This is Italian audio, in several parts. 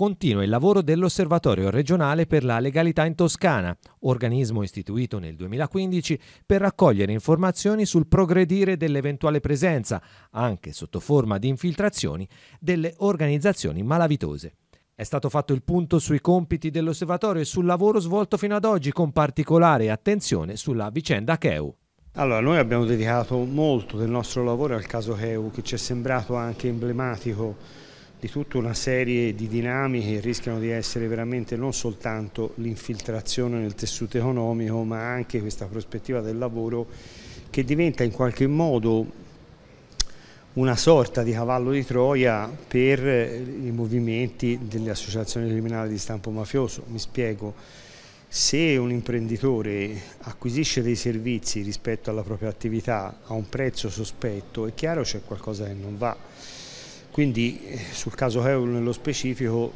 continua il lavoro dell'Osservatorio regionale per la legalità in Toscana, organismo istituito nel 2015 per raccogliere informazioni sul progredire dell'eventuale presenza, anche sotto forma di infiltrazioni, delle organizzazioni malavitose. È stato fatto il punto sui compiti dell'osservatorio e sul lavoro svolto fino ad oggi, con particolare attenzione sulla vicenda Cheu. Allora, noi abbiamo dedicato molto del nostro lavoro al caso Cheu, che ci è sembrato anche emblematico di tutta una serie di dinamiche che rischiano di essere veramente non soltanto l'infiltrazione nel tessuto economico ma anche questa prospettiva del lavoro che diventa in qualche modo una sorta di cavallo di Troia per i movimenti delle associazioni criminali di stampo mafioso. Mi spiego, se un imprenditore acquisisce dei servizi rispetto alla propria attività a un prezzo sospetto è chiaro c'è qualcosa che non va quindi eh, sul caso Heul nello specifico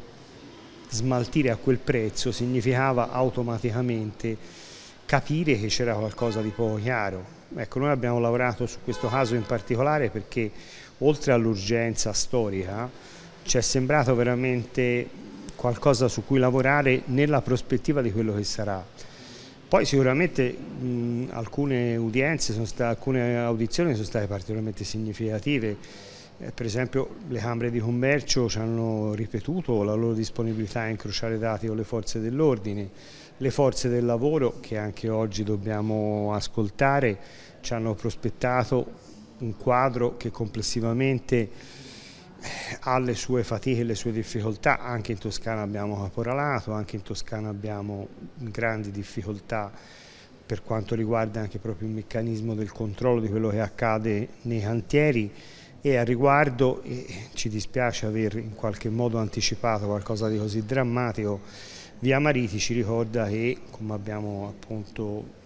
smaltire a quel prezzo significava automaticamente capire che c'era qualcosa di poco chiaro. Ecco, noi abbiamo lavorato su questo caso in particolare perché oltre all'urgenza storica ci è sembrato veramente qualcosa su cui lavorare nella prospettiva di quello che sarà. Poi sicuramente mh, alcune udienze, state, alcune audizioni sono state particolarmente significative eh, per esempio le Camere di Commercio ci hanno ripetuto la loro disponibilità a incrociare dati con le forze dell'ordine, le forze del lavoro che anche oggi dobbiamo ascoltare ci hanno prospettato un quadro che complessivamente eh, ha le sue fatiche e le sue difficoltà, anche in Toscana abbiamo caporalato, anche in Toscana abbiamo grandi difficoltà per quanto riguarda anche proprio il meccanismo del controllo di quello che accade nei cantieri, e a riguardo e ci dispiace aver in qualche modo anticipato qualcosa di così drammatico, Via Mariti ci ricorda che come abbiamo appunto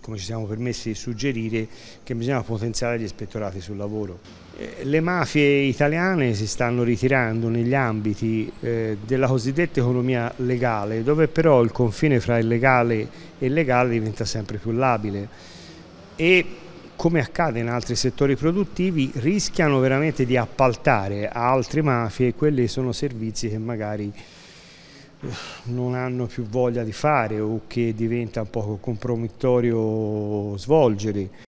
come ci siamo permessi di suggerire, che bisogna potenziare gli ispettorati sul lavoro. Eh, le mafie italiane si stanno ritirando negli ambiti eh, della cosiddetta economia legale, dove però il confine fra illegale e legale diventa sempre più labile e come accade in altri settori produttivi, rischiano veramente di appaltare a altre mafie quelli che sono servizi che magari eh, non hanno più voglia di fare o che diventa un poco compromettorio svolgere.